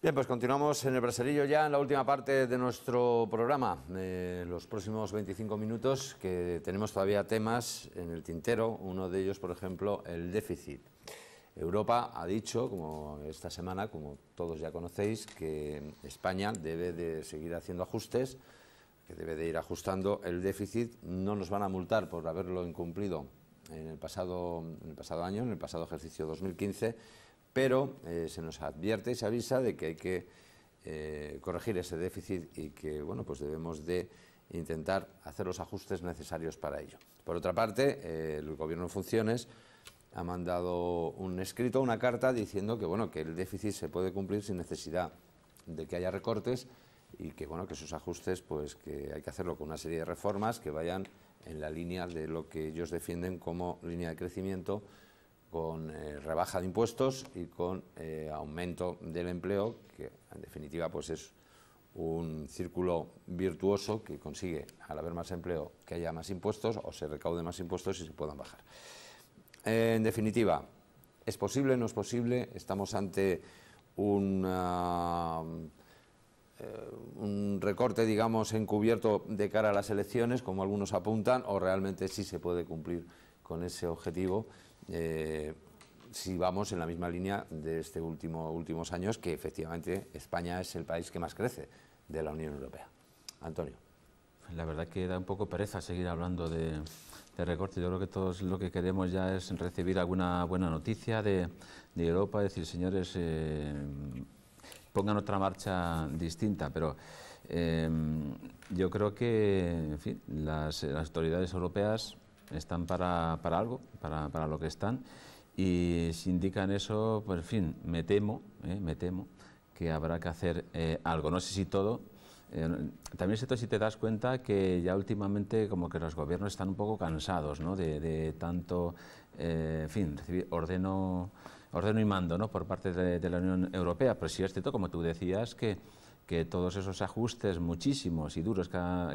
Bien, pues continuamos en el braserillo ya en la última parte de nuestro programa. Eh, los próximos 25 minutos que tenemos todavía temas en el tintero, uno de ellos, por ejemplo, el déficit. Europa ha dicho, como esta semana, como todos ya conocéis, que España debe de seguir haciendo ajustes, que debe de ir ajustando el déficit. No nos van a multar por haberlo incumplido en pasado, en el pasado año, en el pasado ejercicio 2015 pero eh, se nos advierte y se avisa de que hay que eh, corregir ese déficit y que bueno, pues debemos de intentar hacer los ajustes necesarios para ello. Por otra parte, eh, el Gobierno en funciones ha mandado un escrito, una carta diciendo que bueno, que el déficit se puede cumplir sin necesidad de que haya recortes y que bueno, que esos ajustes pues que hay que hacerlo con una serie de reformas que vayan en la línea de lo que ellos defienden como línea de crecimiento con eh, rebaja de impuestos y con eh, aumento del empleo, que en definitiva pues es un círculo virtuoso que consigue, al haber más empleo, que haya más impuestos o se recaude más impuestos y se puedan bajar. Eh, en definitiva, ¿es posible? o ¿No es posible? Estamos ante un recorte, digamos, encubierto de cara a las elecciones, como algunos apuntan, o realmente sí se puede cumplir con ese objetivo. Eh, si vamos en la misma línea de estos último, últimos años, que efectivamente España es el país que más crece de la Unión Europea. Antonio. La verdad que da un poco pereza seguir hablando de, recortes... Yo creo que todos lo que queremos ya es recibir alguna buena noticia de, Europa, decir, señores, eh, pongan otra marcha distinta, pero eh, yo creo que en las autoridades europeas están para, algo, para, lo que están, y si indican eso, pues en fin, me temo, ¿eh? me temo que habrá que hacer eh, algo. No sé si todo, eh, también es cierto si te das cuenta que ya últimamente como que los gobiernos están un poco cansados ¿no? de, tanto, fin, ordeno, ordeno y mando ¿no? por parte de, de la Unión Europea, pero sí es cierto, como tú decías, que que todos esos ajustes muchísimos y duros que ha,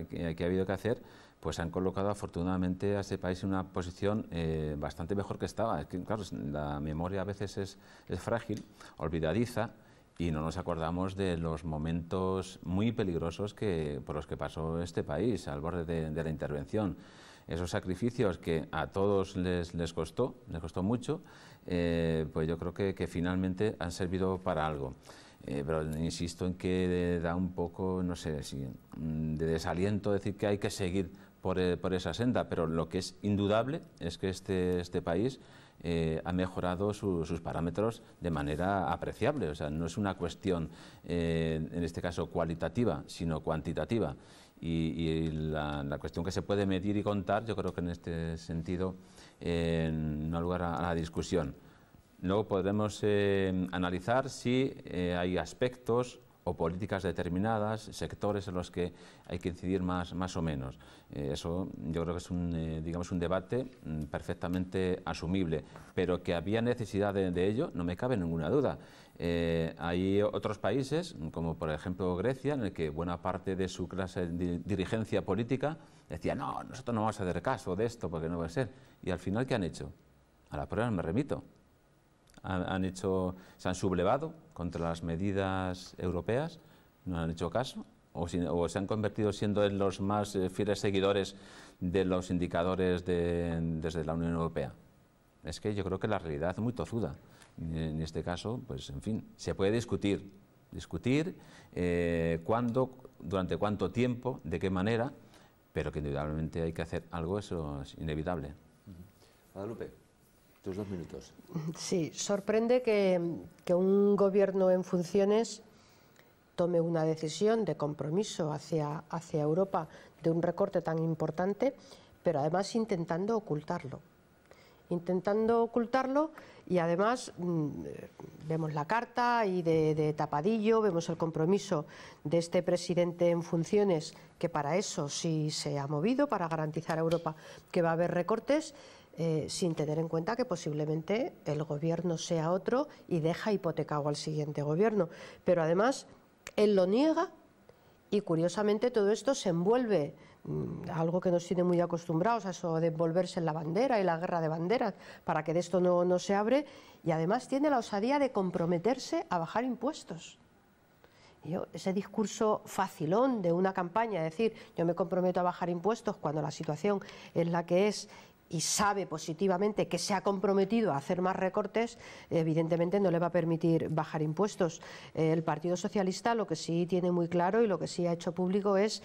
habido que hacer, pues han colocado afortunadamente a este país en una posición eh, bastante mejor que estaba. que, claro, la memoria a veces es, frágil, olvidadiza, y no nos acordamos de los momentos muy peligrosos que, por los que pasó este país al borde de, la intervención. Esos sacrificios que a todos les, costó, les costó mucho, eh, pues yo creo que, que finalmente han servido para algo. Eh, pero insisto en que da un poco, no sé, mm, de desaliento decir que hay que seguir por, eh, por, esa senda, pero lo que es indudable es que este, este país eh, ha mejorado sus parámetros de manera apreciable. O sea, no es una cuestión, en este caso, cualitativa, sino cuantitativa. Y, la, cuestión que se puede medir y contar, yo creo que en este sentido no ha lugar a la discusión. Luego podremos eh, analizar si eh, hay aspectos o políticas determinadas, sectores en los que hay que incidir más, más o menos. Eh, eso yo creo que es un, digamos un debate mm, perfectamente asumible, pero que había necesidad de, ello no me cabe ninguna duda. hay otros países, como por ejemplo Grecia, en el que buena parte de su clase de dirigencia política decía, no, nosotros no vamos a hacer caso de esto porque no va a ser. Y al final, ¿qué han hecho? A la prueba me remito han, hecho, se han sublevado contra las medidas europeas, no han hecho caso, o, se han convertido siendo los más eh, fieles seguidores de los indicadores desde la Unión Europea. Es que yo creo que la realidad es muy tozuda. En este caso, pues en fin, se puede discutir, discutir eh, cuándo, durante cuánto tiempo, de qué manera, pero que indudablemente hay que hacer algo, eso es inevitable. Guadalupe. Sí, sorprende que, un gobierno en funciones tome una decisión de compromiso hacia, hacia Europa de un recorte tan importante, pero además intentando ocultarlo. Intentando ocultarlo y además mm, vemos la carta y de, tapadillo, vemos el compromiso de este presidente en funciones, que para eso sí se ha movido, para garantizar a Europa que va a haber recortes, eh, sin tener en cuenta que posiblemente el gobierno sea otro y deja hipotecado al siguiente gobierno. Pero además, él lo niega y curiosamente todo esto se envuelve mm, algo que nos tiene muy acostumbrados a eso de envolverse en la bandera y la guerra de banderas para que de esto no, se abre y además tiene la osadía de comprometerse a bajar impuestos. ese discurso facilón de una campaña, decir, yo me comprometo a bajar impuestos cuando la situación es la que es y sabe positivamente que se ha comprometido a hacer más recortes, evidentemente no le va a permitir bajar impuestos. Eh, el Partido Socialista lo que sí tiene muy claro y lo que sí ha hecho público es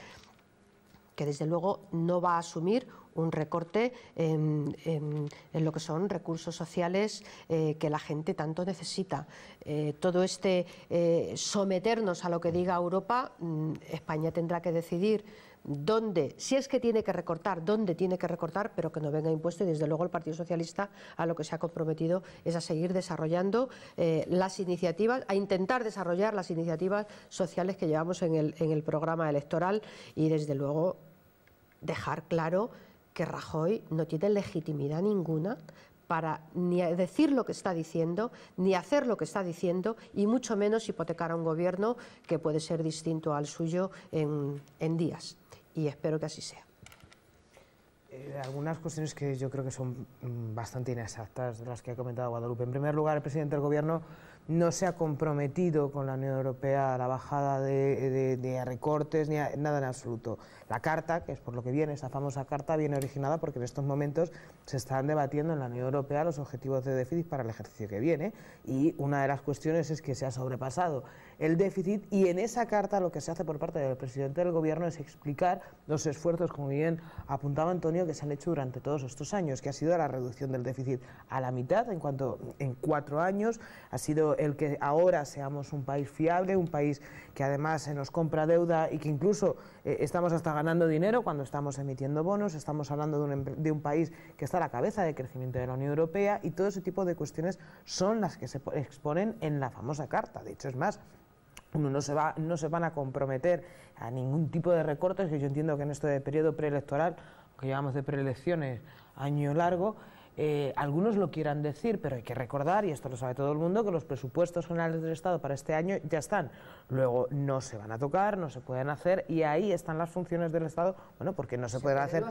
que desde luego no va a asumir un recorte en, lo que son recursos sociales eh, que la gente tanto necesita. Eh, todo este eh, someternos a lo que diga Europa, mm, España tendrá que decidir dónde, si es que tiene que recortar, dónde tiene que recortar, pero que no venga impuesto. Y desde luego el Partido Socialista a lo que se ha comprometido es a seguir desarrollando las iniciativas, a intentar desarrollar las iniciativas sociales que llevamos en el, en el programa electoral y desde luego dejar claro que Rajoy no tiene legitimidad ninguna para ni decir lo que está diciendo, ni hacer lo que está diciendo, y mucho menos hipotecar a un gobierno que puede ser distinto al suyo en, días. Y espero que así sea. Eh, algunas cuestiones que yo creo que son mm, bastante inexactas de las que ha comentado Guadalupe. En primer lugar, el presidente del gobierno no se ha comprometido con la Unión Europea a la bajada de, recortes ni nada en absoluto. La carta, que es por lo que viene, esa famosa carta, viene originada porque en estos momentos se están debatiendo en la Unión Europea los objetivos de déficit para el ejercicio que viene y una de las cuestiones es que se ha sobrepasado el déficit y en esa carta lo que se hace por parte del presidente del gobierno es explicar los esfuerzos, como bien apuntaba Antonio, que se han hecho durante todos estos años, que ha sido la reducción del déficit a la mitad en cuanto en cuatro años, ha sido el que ahora seamos un país fiable, un país que además se nos compra deuda y que incluso eh, estamos hasta ganando dinero cuando estamos emitiendo bonos, estamos hablando de un, de un país que está a la cabeza de crecimiento de la Unión Europea y todo ese tipo de cuestiones son las que se exponen en la famosa carta. De hecho, es más, uno no se, va, no se van a comprometer a ningún tipo de recortes, que yo entiendo que en este periodo preelectoral, que llevamos de preelecciones año largo, eh, algunos lo quieran decir, pero hay que recordar, y esto lo sabe todo el mundo, que los presupuestos generales del Estado para este año ya están. Luego no se van a tocar, no se pueden hacer, y ahí están las funciones del Estado, bueno, porque no se, hacer.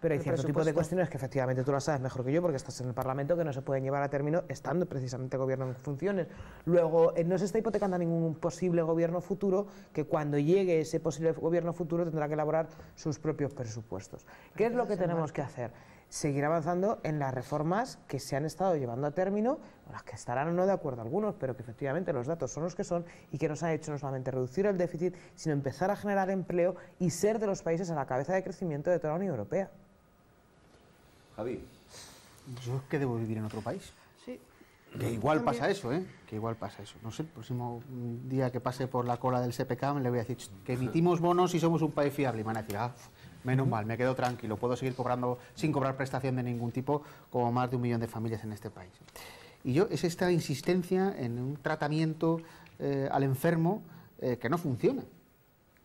Pero hay cierto tipo de cuestiones que efectivamente tú las sabes mejor que yo, porque estás en el Parlamento, que no se pueden llevar a término estando precisamente gobierno en funciones. Luego, eh, no se está hipotecando a ningún posible gobierno futuro, que cuando llegue ese posible gobierno futuro tendrá que elaborar sus propios presupuestos. ¿Qué es lo que tenemos que hacer? seguir avanzando en las reformas que se han estado llevando a término, con las que estarán o no de acuerdo algunos, pero que efectivamente los datos son los que son y que nos han hecho no solamente reducir el déficit, sino empezar a generar empleo y ser de los países a la cabeza de crecimiento de toda la Unión Europea. Javi, yo es que debo vivir en otro país. Sí. Que igual pasa eso, ¿eh? Que igual pasa eso. No sé, el próximo día que pase por la cola del CPK le voy a decir que emitimos bonos y somos un país fiable. Y me van a decir, ah, Menos mal, me quedo tranquilo. Puedo seguir cobrando sin cobrar prestación de ningún tipo, como más de un millón de familias en este país. Y yo, es esta insistencia en un tratamiento eh, al enfermo eh, que no funciona.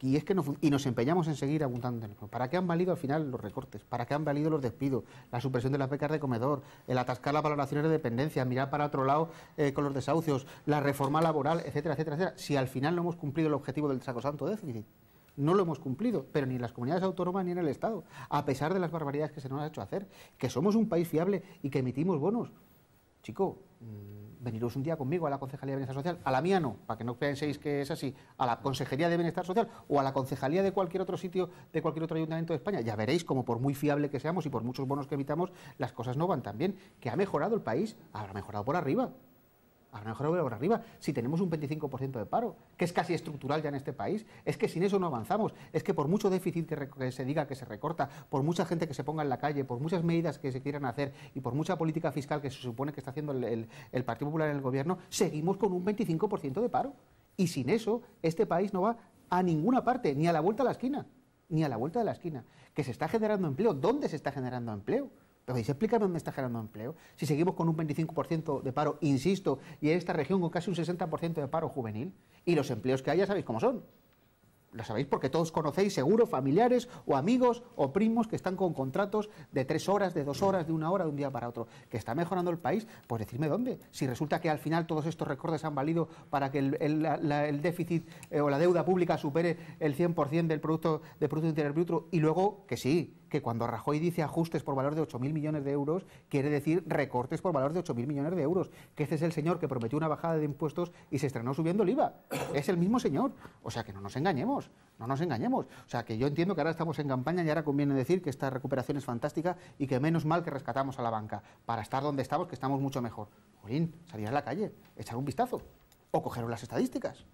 Y es que y nos empeñamos en seguir abundando en ¿Para qué han valido al final los recortes? ¿Para qué han valido los despidos? La supresión de las becas de comedor, el atascar las valoraciones de dependencia, mirar para otro lado eh, con los desahucios, la reforma laboral, etcétera, etcétera, etcétera. Si al final no hemos cumplido el objetivo del santo, déficit no lo hemos cumplido, pero ni en las comunidades autónomas ni en el Estado, a pesar de las barbaridades que se nos ha hecho hacer, que somos un país fiable y que emitimos bonos. Chico, mm, veniros un día conmigo a la Concejalía de Bienestar Social, a la mía no, para que no penséis que es así, a la Consejería de Bienestar Social o a la Concejalía de cualquier otro sitio, de cualquier otro ayuntamiento de España. Ya veréis como por muy fiable que seamos y por muchos bonos que emitamos, las cosas no van tan bien, que ha mejorado el país, habrá mejorado por arriba, a mejor mejor veo por arriba. Si tenemos un 25% de paro, que es casi estructural ya en este país, es que sin eso no avanzamos. Es que por mucho déficit que, se diga que se recorta, por mucha gente que se ponga en la calle, por muchas medidas que se quieran hacer y por mucha política fiscal que se supone que está haciendo el, Partido Popular en el gobierno, seguimos con un 25% de paro. Y sin eso, este país no va a ninguna parte, ni a la vuelta de la esquina, ni a la vuelta de la esquina. Que se está generando empleo. ¿Dónde se está generando empleo? Pero explícame, dónde está generando empleo. Si seguimos con un 25% de paro, insisto, y en esta región con casi un 60% de paro juvenil, y los empleos que hay ya sabéis cómo son. Lo sabéis porque todos conocéis, seguro, familiares o amigos o primos que están con contratos de tres horas, de dos horas, de una hora, de un día para otro. ¿Que está mejorando el país? Pues decidme dónde. Si resulta que al final todos estos recortes han valido para que el, déficit eh, o la deuda pública supere el 100% del producto, del producto Interior Bruto y luego que sí, que cuando Rajoy dice ajustes por valor de 8.000 millones de euros, quiere decir recortes por valor de 8.000 millones de euros, que este es el señor que prometió una bajada de impuestos y se estrenó subiendo el IVA. Es el mismo señor. O sea que no nos engañemos, no nos engañemos. O sea que yo entiendo que ahora estamos en campaña y ahora conviene decir que esta recuperación es fantástica y que menos mal que rescatamos a la banca para estar donde estamos, que estamos mucho mejor. Jolín, salir a la calle, echar un vistazo o coger las estadísticas.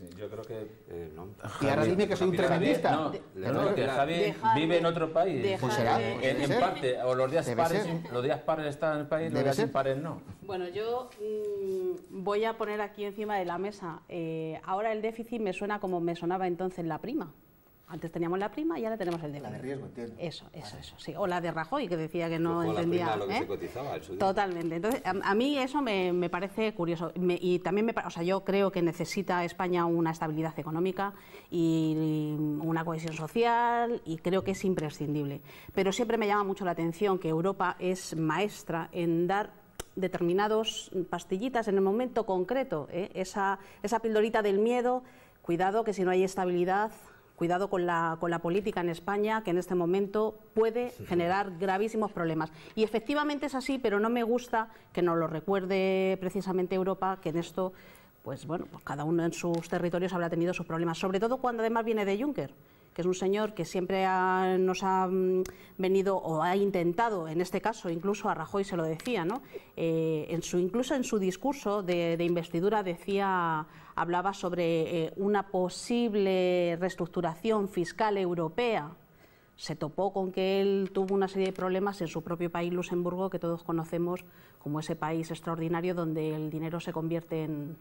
Sí, yo creo que... Eh, y ahora dime que soy un No, no, que Javi vive en otro país. Pues en, parte, o los días pares, los días pares están en el país, los días impares no. Bueno, yo mm, voy a poner aquí encima de la mesa. Eh, ahora el déficit me suena como me sonaba entonces la prima. Antes teníamos la prima y ahora tenemos el de... La de riesgo, entiendo. Eso, ah, eso, eso, sí. O la de Rajoy, que decía que no entendía. lo que ¿eh? Totalmente. Entonces, a, mí eso me, parece curioso. y también me, o sea, yo creo que necesita España una estabilidad económica y una cohesión social y creo que es imprescindible. Pero siempre me llama mucho la atención que Europa es maestra en dar determinados pastillitas en el momento concreto, ¿eh? esa, esa pildorita del miedo, cuidado que si no hay estabilidad cuidado con la, con la política en España, que en este momento puede generar gravísimos problemas. Y efectivamente es así, pero no me gusta que nos lo recuerde precisamente Europa, que en esto pues bueno, pues cada uno en sus territorios habrá tenido sus problemas, sobre todo cuando además viene de Juncker es un señor que siempre nos ha mm, venido o ha intentado, en este caso incluso a Rajoy se lo decía, ¿no? Eh, en su, incluso en su discurso de, investidura decía, hablaba sobre eh, una posible reestructuración fiscal europea se topó con que él tuvo una serie de problemas en su propio país, Luxemburgo, que todos conocemos como ese país extraordinario donde el dinero se convierte en,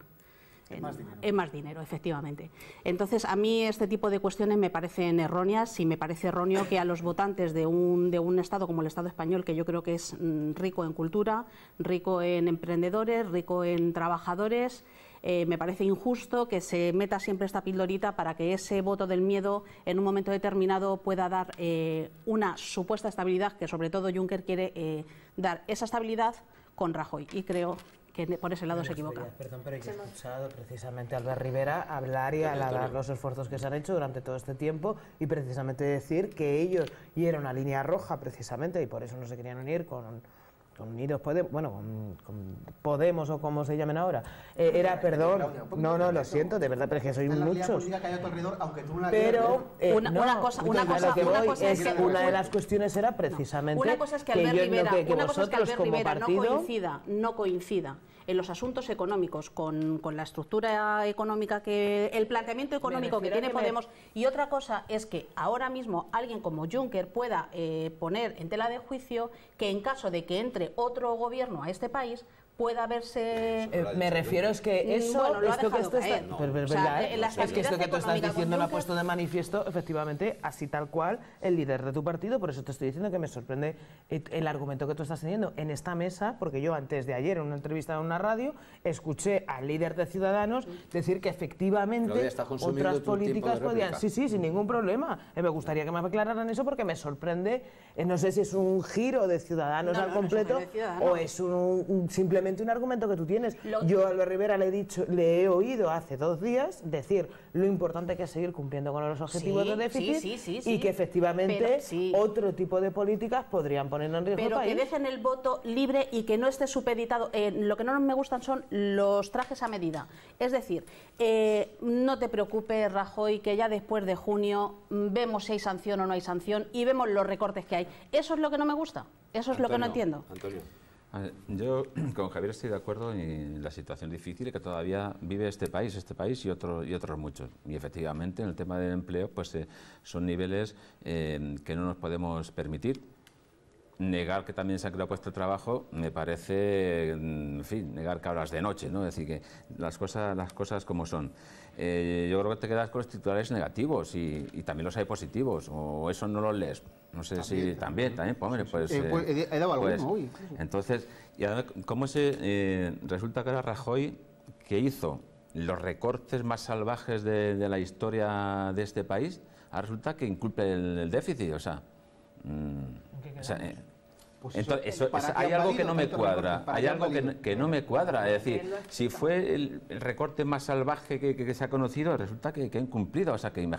es más dinero. efectivamente. Entonces, a mí este tipo de cuestiones me parecen erróneas y me parece erróneo que a los votantes de un, de un Estado como el Estado español, que yo creo que es mm, rico en cultura, rico en emprendedores, rico en trabajadores, eh, me parece injusto que se meta siempre esta pildorita para que ese voto del miedo en un momento determinado pueda dar eh, una supuesta estabilidad que sobre todo Juncker quiere eh, dar esa estabilidad con Rajoy y creo que por ese lado se equivoca. Perdón, pero he escuchado precisamente a Albert Rivera hablar y alabar los esfuerzos que se han hecho durante todo este tiempo y precisamente decir que ellos y era una línea roja precisamente y por eso no se querían unir con Unidos Podemos, bueno, con, Podemos o como se llamen ahora, eh, era, perdón, no, no, lo siento, de verdad, pero es que soy mucho. Pero eh, eh, una, cosa, una cosa, de las cuestiones era precisamente una cosa es que, Albert Rivera, partido, no coincida, no coincida en los asuntos económicos con, la estructura económica que el planteamiento económico que tiene Podemos y otra cosa es que ahora mismo alguien como Juncker pueda poner en tela de juicio que en caso de que entre otro gobierno a este país pueda verse... Eh, me refiero es que mm, eso, bueno, que es que que tú estás diciendo lo ha puesto de pues, manifiesto, efectivamente, así tal cual, el líder de tu partido, por eso te estoy diciendo que me sorprende el argumento que tú estás teniendo en esta mesa, porque yo antes de ayer en una entrevista en una radio escuché al líder de Ciudadanos decir que efectivamente otras políticas podían... Sí, sí, sin ningún problema. Eh, me gustaría que me aclararan eso porque me sorprende, eh, no sé si es un giro de Ciudadanos al completo o es un simplemente un argumento que tú tienes. Yo a Rivera le he dicho, le he oído hace dos días decir lo importante que es seguir cumpliendo con los objetivos de déficit y que efectivamente otro tipo de políticas podrían poner en riesgo pero el país. que dejen el voto libre y que no esté supeditado. Eh, lo que no me gustan son los trajes a medida. Es decir, eh, no te preocupes, Rajoy, que ya después de junio mm, vemos si hay sanción o no hay sanción y vemos los recortes que hay. Eso es lo que no me gusta. Eso es lo que no entiendo. Yo con Javier estoy de acuerdo en la situación difícil que todavía vive este país, este país y, y otros muchos. Y efectivamente en el tema del empleo pues eh, son niveles eh, que no nos podemos permitir negar que también se ha creado puesto de este trabajo me parece, mm, en fin, negar que hablas de noche, ¿no? Es decir, que las cosas, las cosas como son. Eh, yo creo que te quedas con los titulares negativos y, y, también los hay positivos, o eso no los lees. No sé si también, también, pues, eh, pues, eh, he dado algo pues, hoy. Entonces, y ¿cómo se resulta que era Rajoy que hizo los recortes más salvajes de, la historia de este país, ahora resulta que inculpe el, déficit, o sea, mm, o sea, pues Entonces, eso, hay algo que no me cuadra, hay algo que no, me cuadra. Es decir, si fue el, recorte más salvaje que, se ha conocido, resulta que, han cumplido. O sea, que o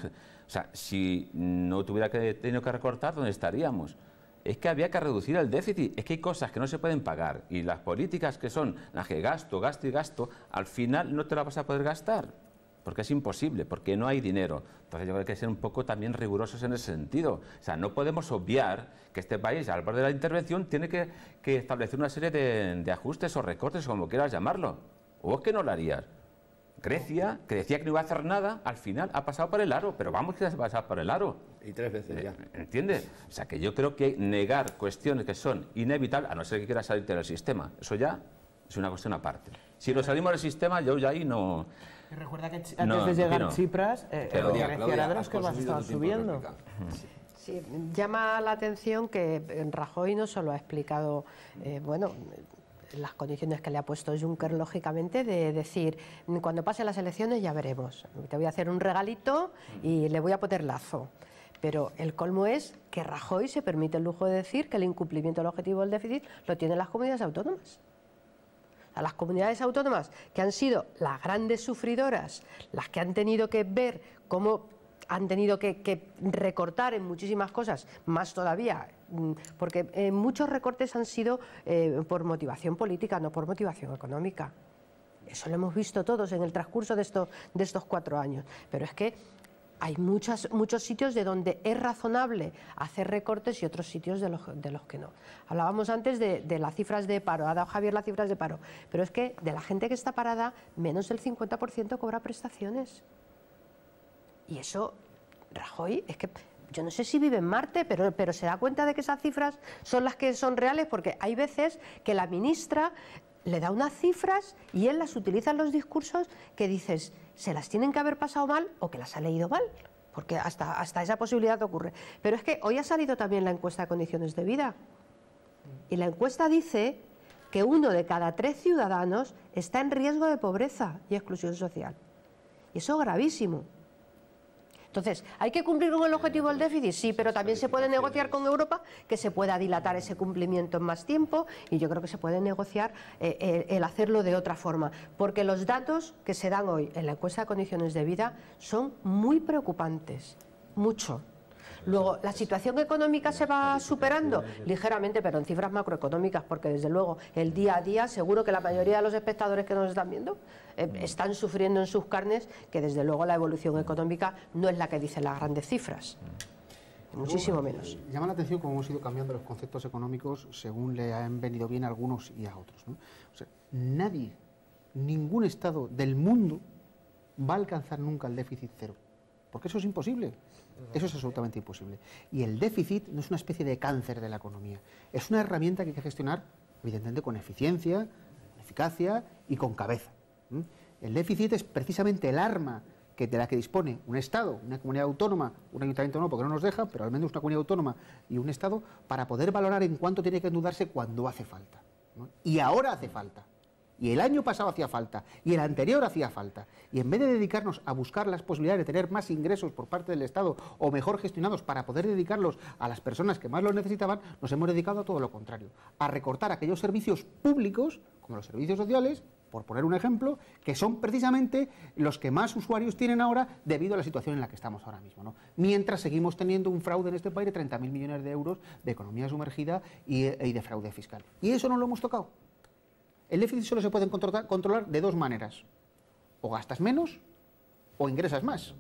sea, si no tuviera que tenido que recortar, ¿dónde estaríamos? Es que había que reducir el déficit, es que hay cosas que no se pueden pagar y las políticas que son las que gasto, gasto y gasto, al final no te las vas a poder gastar porque es imposible, porque no hay dinero. Entonces yo creo que hay que ser un poco también rigurosos en ese sentido. O sea, no podemos obviar que este país, al borde de la intervención, tiene que, establecer una serie de, ajustes o recortes, como quieras llamarlo. ¿O es que no lo harías? Grecia, que decía que no iba a hacer nada, al final ha pasado por el aro, pero vamos que pasar por el aro. Y tres veces ya. Eh, ¿Entiendes? O sea, que yo creo que negar cuestiones que son inevitables, a no ser que quieras salirte del sistema, eso ya es una cuestión aparte. Si no salimos del sistema, yo ya ahí no recuerda que antes de llegar a Chipras, eh, de los que estaba subiendo. Sí, llama la atención que eh, Rajoy no solo ha explicado, eh, bueno, las condiciones que le ha puesto Juncker, lógicamente, de decir, cuando pasen las elecciones ya veremos, te voy a hacer un regalito y le voy a poner lazo. Pero el colmo es que Rajoy se permite el lujo de decir que el incumplimiento del objetivo del déficit lo tienen las comunidades autónomas a las comunidades autónomas, que han sido las grandes sufridoras, las que han tenido que ver cómo han tenido que, recortar en muchísimas cosas, más todavía, mm, porque eh, muchos recortes han sido eh, por motivación política, no por motivación económica. Eso lo hemos visto todos en el transcurso de, de estos cuatro años. Pero es que hay muchas, muchos sitios de donde es razonable hacer recortes y otros sitios de los, de los que no. Hablábamos antes de, las cifras de paro, ha dado Javier las cifras de paro, pero es que de la gente que está parada, menos del 50% cobra prestaciones. Y eso, Rajoy, es que yo no sé si vive en Marte, pero, pero se da cuenta de que esas cifras son las que son reales, porque hay veces que la ministra le da unas cifras y él las utiliza en los discursos que dices, se las tienen que haber pasado mal o que las ha leído mal, porque hasta, hasta esa posibilidad ocurre. Pero es que hoy ha salido también la encuesta de condiciones de vida. Y la encuesta dice que uno de cada tres ciudadanos está en riesgo de pobreza y exclusión social. Y eso es gravísimo. Entonces, ¿hay que cumplir con el objetivo del déficit? Sí, pero también se puede negociar con Europa que se pueda dilatar ese cumplimiento en más tiempo y yo creo que se puede negociar eh, el hacerlo de otra forma, porque los datos que se dan hoy en la encuesta de condiciones de vida son muy preocupantes, mucho. Luego, la situación económica se va superando ligeramente, pero en cifras macroeconómicas, porque desde luego el día a día, seguro que la mayoría de los espectadores que nos están viendo eh, mm. están sufriendo en sus carnes que desde luego la evolución mm. económica no es la que dicen las grandes cifras. Mm. Muchísimo menos. Eh, llama la atención cómo hemos ido cambiando los conceptos económicos según le han venido bien a algunos y a otros. nadie, ningún Estado del mundo va a alcanzar nunca el déficit cero, porque eso es imposible. Eso es absolutamente imposible. Y el déficit no es una especie de cáncer de la economía. Es una herramienta que hay que gestionar, evidentemente, con eficiencia, eficacia y con cabeza. El déficit es precisamente el arma de la que dispone un Estado, una comunidad autónoma, un ayuntamiento no, porque no nos deja, pero al menos una comunidad autónoma y un Estado, para poder valorar en cuánto tiene que endudarse cuando hace falta. Y ahora hace falta y el año pasado hacía falta, y el anterior hacía falta. Y en vez de dedicarnos a buscar las posibilidades de tener más ingresos por parte del Estado o mejor gestionados para poder dedicarlos a las personas que más los necesitaban, nos hemos dedicado a todo lo contrario, a recortar aquellos servicios públicos, como los servicios sociales, por poner un ejemplo, que son precisamente los que más usuarios tienen ahora debido a la situación en la que estamos ahora mismo. Mientras seguimos teniendo un fraude en este país de 30.000 millones de euros de economía sumergida e, y de fraude fiscal. Y eso no lo hemos tocado. El déficit solo se puede controlar de dos maneras. O gastas menos o ingresas más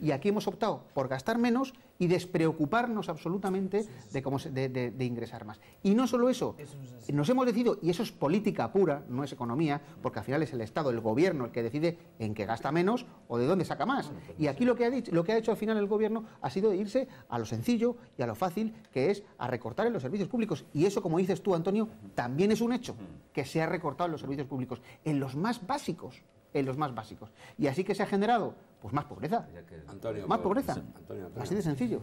y aquí hemos optado por gastar menos y despreocuparnos absolutamente de, cómo de, ingresar más. Y no solo eso, nos hemos decidido, y eso es política pura, no es economía, porque al final es el Estado, el gobierno, el que decide en qué gasta menos o de dónde saca más. Pues y aquí lo que ha, lo que ha hecho al final el gobierno ha sido irse a lo sencillo y a lo fácil, que es a recortar en los servicios públicos. Y eso, como dices tú, Antonio, también es un hecho, que se ha recortado en los servicios públicos, en los más básicos en los más básicos. Y así que se ha generado pues más pobreza. más pobreza. Así de sencillo.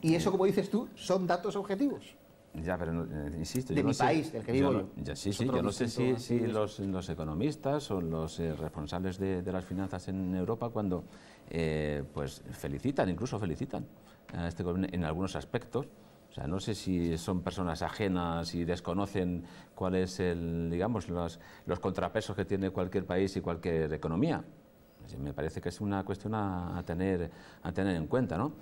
y eso, como dices tú, son datos objetivos. Ya, pero eh, insisto, de mi país, que vivo yo. sí, sí, yo no sé si, los, economistas o los eh, responsables de, las finanzas en Europa cuando eh, pues felicitan, incluso felicitan a este gobierno en algunos aspectos, o sea, no sé si son personas ajenas y desconocen cuáles son digamos, los, contrapesos que tiene cualquier país y cualquier economía. Me parece que es una cuestión a, tener, a tener en cuenta, ¿no?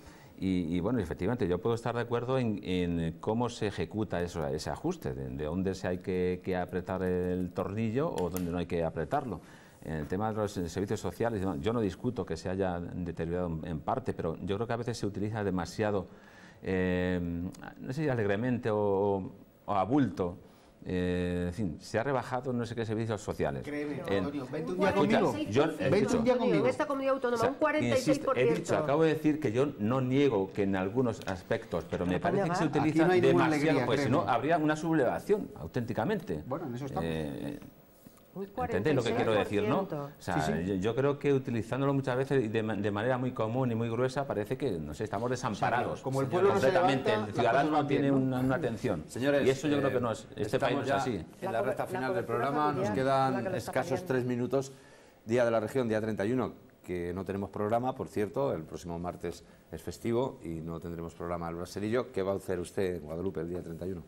Y, bueno, efectivamente, yo puedo estar de acuerdo en, cómo se ejecuta eso, ese ajuste, de, dónde se hay que, que, apretar el tornillo o dónde no hay que apretarlo. En el tema de los servicios sociales, yo no discuto que se haya deteriorado en parte, pero yo creo que a veces se utiliza demasiado eh, no sé si alegremente o, abulto a eh, bulto, en fin, se ha rebajado no sé qué servicios sociales. Créeme, en, conmigo. En esta comunidad autónoma, un 46%. he dicho, acabo de decir que yo no niego que en algunos aspectos, pero me parece que se utiliza no demasiado, pues alegría, pues si no, habría una sublevación, auténticamente. Bueno, en eso estamos. Eh, ¿Entendéis lo que quiero decir, no? Yo, creo que utilizándolo muchas veces de, de, manera muy común y muy gruesa parece que, no sé, estamos desamparados. como el pueblo completamente, el ciudadano no tiene una, atención. Señores, y eso yo creo que no es, este país así. En la recta final del programa nos quedan escasos tres minutos. Día de la región, día 31, que no tenemos programa, por cierto, el próximo martes es festivo y no tendremos programa al brasilillo. ¿Qué va a hacer usted en Guadalupe el día 31?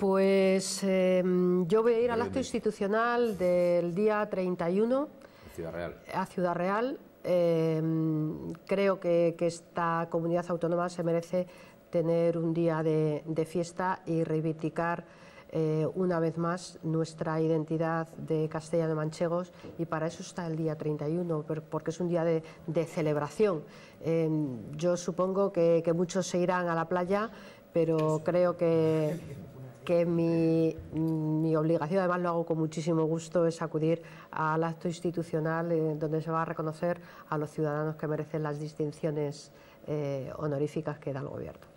Pues em, yo voy a ir al acto institucional del día 31. A Ciudad Real. A Ciudad Real. Em, creo que, esta comunidad autónoma se merece tener un día de, fiesta y reivindicar eh, una vez más nuestra identidad de castellano manchegos y para eso está el día 31, porque es un día de, celebración. Em, yo supongo que muchos se irán a la playa, pero creo que que mi, mi, obligación, además lo hago con muchísimo gusto, es acudir al acto institucional eh, donde se va a reconocer a los ciudadanos que merecen las distinciones eh, honoríficas que da el Gobierno.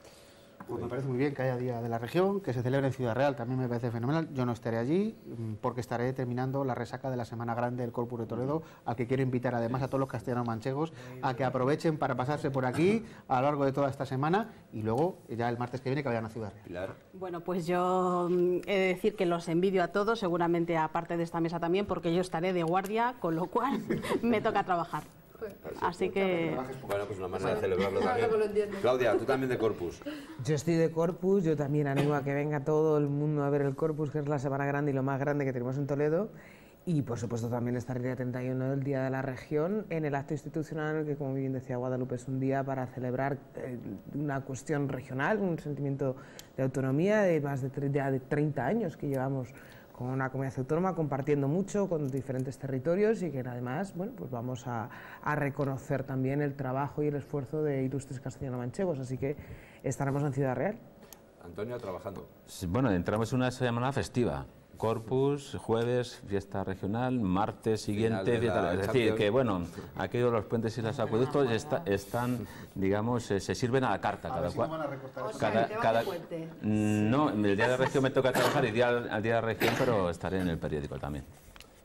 Pues me parece muy bien que haya Día de la Región, que se celebre en Ciudad Real, también me parece fenomenal. Yo no estaré allí mm, porque estaré terminando la resaca de la Semana Grande del Corpus de Toledo, al que quiero invitar además a todos los castellanos manchegos a que aprovechen para pasarse por aquí a lo largo de toda esta semana y luego ya el martes que viene que vayan a Ciudad Real. Bueno, pues yo mm, he de decir que los envidio a todos, seguramente aparte de esta mesa también, porque yo estaré de guardia, con lo cual me toca trabajar. Así que... Bueno, pues una manera de celebrarlo Claudia, tú también de Corpus. Yo estoy de Corpus, yo también animo a que venga todo el mundo a ver el Corpus, que es la semana grande y lo más grande que tenemos en Toledo. Y por supuesto también estar el día 31 del Día de la Región en el acto institucional, que como bien decía Guadalupe, es un día para celebrar eh, una cuestión regional, un sentimiento de autonomía de más de, 30 años que llevamos con una comunidad autónoma compartiendo mucho con diferentes territorios y que además bueno, pues vamos a, a reconocer también el trabajo y el esfuerzo de ilustres castellano-manchegos, así que estaremos en Ciudad Real. Antonio, trabajando. Bueno, entramos en una semana festiva. Corpus, jueves, fiesta regional, martes siguiente, fiesta, es decir, que bueno, aquellos los puentes y los acueductos están, digamos, eh, se sirven a la carta. cada cual. No, cada, no, el día de región me toca trabajar y día, al día de región, pero estaré en el periódico también.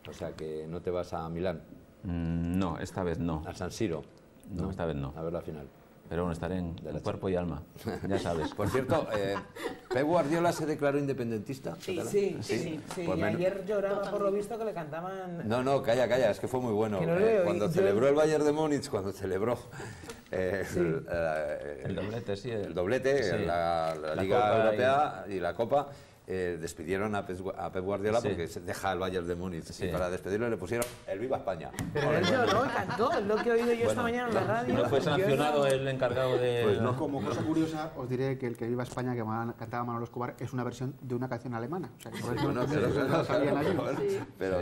O sea que no te vas a Milán. Mm, no, esta vez no. A San Siro. no esta vez no. A ver la final. Pero bueno, estaré en, cuerpo y alma, ya sabes. Por cierto, eh, Guardiola se declaró independentista? Sí, sí, sí. y pues ayer lloraba por lo visto que le cantaban... No, no, calla, calla, es que fue muy bueno. Eh, cuando celebró el Bayern de Múnich, cuando celebró eh, eh, el, doblete, sí. El, doblete, la, la, Liga Europea y la Copa eh, despidieron a Pep, a Pep Guardiola sí. porque deja el Bayern de Múnich y para despedirlo le pusieron el Viva España. Pero él no, cantó, es lo que he oído yo esta mañana en la radio. No fue sancionado el encargado de... Pues no. Como cosa curiosa, os diré que el que Viva España que cantaba Manolo Escobar es una versión de una canción alemana. O sea, por eso no, pero, pero,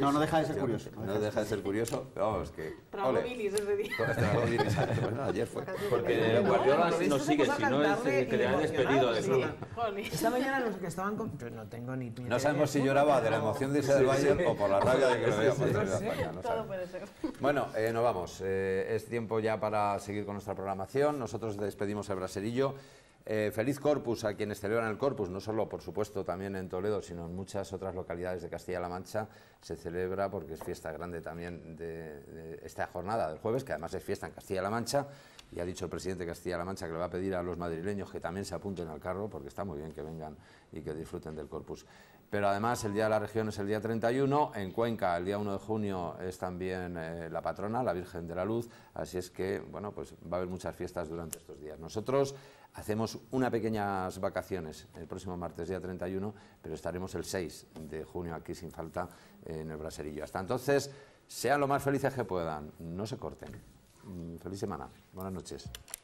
no, no deja de ser curioso. No deja de ser curioso, vamos, que... Bilis ese día. Pues, bueno, ayer fue. Porque Guardiola no sigue, si no es que le han despedido. Ah, esta mañana los que no sabemos si lloraba de la emoción de irse del o por la rabia de que No Bueno, eh, nos vamos. Eh, es tiempo ya para seguir con nuestra programación. Nosotros despedimos el Braserillo. Eh, feliz Corpus a quienes celebran el Corpus, no solo, por supuesto, también en Toledo, sino en muchas otras localidades de Castilla-La Mancha. Se celebra porque es fiesta grande también de esta jornada del jueves, que además es fiesta en Castilla-La Mancha y ha dicho el presidente Castilla-La Mancha que le va a pedir a los madrileños que también se apunten al carro, porque está muy bien que vengan y que disfruten del corpus. Pero además el Día de la Región es el día 31, en Cuenca el día 1 de junio es también eh, la patrona, la Virgen de la Luz, así es que bueno, pues va a haber muchas fiestas durante estos días. Nosotros hacemos unas pequeñas vacaciones el próximo martes día 31, pero estaremos el 6 de junio aquí sin falta eh, en el Braserillo. Hasta entonces, sean lo más felices que puedan, no se corten. Feliz semana. Buenas noches.